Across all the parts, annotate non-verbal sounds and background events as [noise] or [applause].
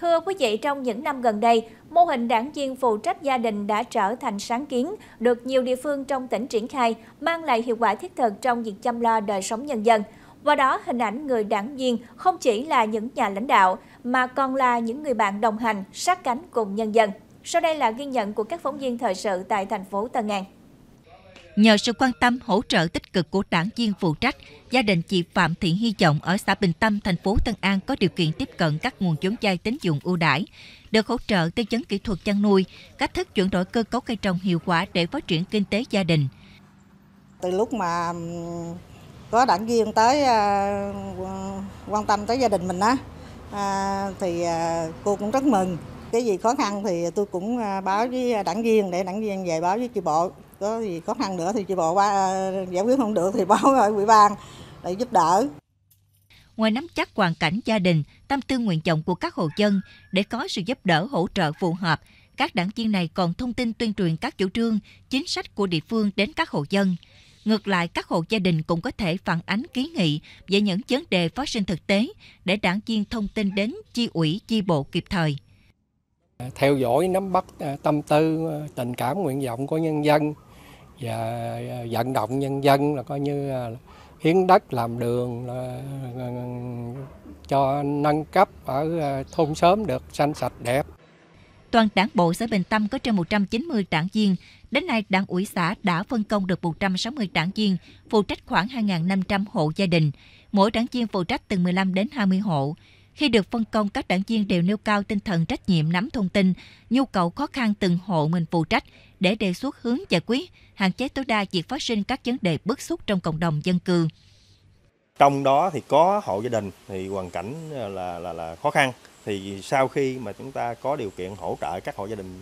Thưa quý vị, trong những năm gần đây, mô hình đảng viên phụ trách gia đình đã trở thành sáng kiến, được nhiều địa phương trong tỉnh triển khai, mang lại hiệu quả thiết thực trong việc chăm lo đời sống nhân dân. Qua đó, hình ảnh người đảng viên không chỉ là những nhà lãnh đạo, mà còn là những người bạn đồng hành, sát cánh cùng nhân dân. Sau đây là ghi nhận của các phóng viên thời sự tại thành phố Tân An. Nhờ sự quan tâm hỗ trợ tích cực của đảng viên phụ trách, gia đình chị Phạm Thị Hy vọng ở xã Bình Tâm, thành phố Tân An có điều kiện tiếp cận các nguồn vốn vay tín dụng ưu đãi, được hỗ trợ tư vấn kỹ thuật chăn nuôi, cách thức chuyển đổi cơ cấu cây trồng hiệu quả để phát triển kinh tế gia đình. Từ lúc mà có đảng viên tới ờ, quan tâm tới gia đình mình á, à, thì ờ, cô cũng rất mừng. Cái gì khó khăn thì tôi cũng ờ, báo với đảng viên để đảng viên về báo với chị bộ có gì khó khăn nữa thì chị bộ qua giải quyết không được thì [laughs] báo ở ủy ban để giúp đỡ ngoài nắm chắc hoàn cảnh gia đình, tâm tư nguyện vọng của các hộ dân để có sự giúp đỡ hỗ trợ phù hợp, các đảng viên này còn thông tin tuyên truyền các chủ trương, chính sách của địa phương đến các hộ dân. Ngược lại, các hộ gia đình cũng có thể phản ánh kiến nghị về những vấn đề phát sinh thực tế để đảng viên thông tin đến chi ủy, chi bộ kịp thời. Theo dõi, nắm bắt à, tâm tư, à, tình cảm, nguyện vọng của nhân dân và ờ, vận động nhân dân là coi như ờ, hiến đất làm đường là, ờ, cho nâng cấp ở thôn xóm được xanh sạch đẹp. Toàn đảng bộ xã Bình Tâm có trên 190 đảng viên. Đến nay, đảng ủy xã đã phân công được 160 đảng viên, phụ trách khoảng 2.500 hộ gia đình. Mỗi đảng viên phụ trách từ 15 đến 20 hộ. Khi được phân công, các đảng viên đều nêu cao tinh thần trách nhiệm nắm thông tin, nhu cầu khó khăn từng hộ mình phụ trách để đề xuất hướng giải quyết, hạn chế tối đa việc phát sinh các vấn đề bức xúc trong cộng đồng dân cư. Trong đó thì có hộ gia đình thì hoàn cảnh là là, là khó khăn thì sau khi mà chúng ta có điều kiện hỗ trợ các hộ gia đình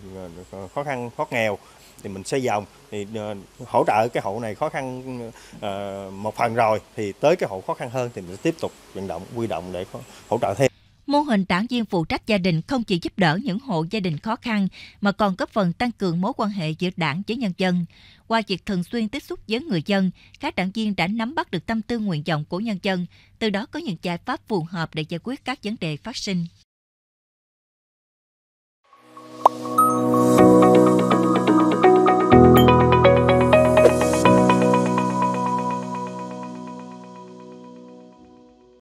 ờ, khó khăn thoát nghèo thì mình xây dòng thì ờ, hỗ trợ cái hộ này khó khăn ờ, một phần rồi thì tới cái hộ khó khăn hơn thì mình sẽ tiếp tục vận động quy động để hỗ trợ thêm Mô hình đảng viên phụ trách gia đình không chỉ giúp đỡ những hộ gia đình khó khăn mà còn góp phần tăng cường mối quan hệ giữa đảng với nhân dân. Qua việc thường xuyên tiếp xúc với người dân, các đảng viên đã nắm bắt được tâm tư nguyện vọng của nhân dân, từ đó có những giải pháp phù hợp để giải quyết các vấn đề phát sinh.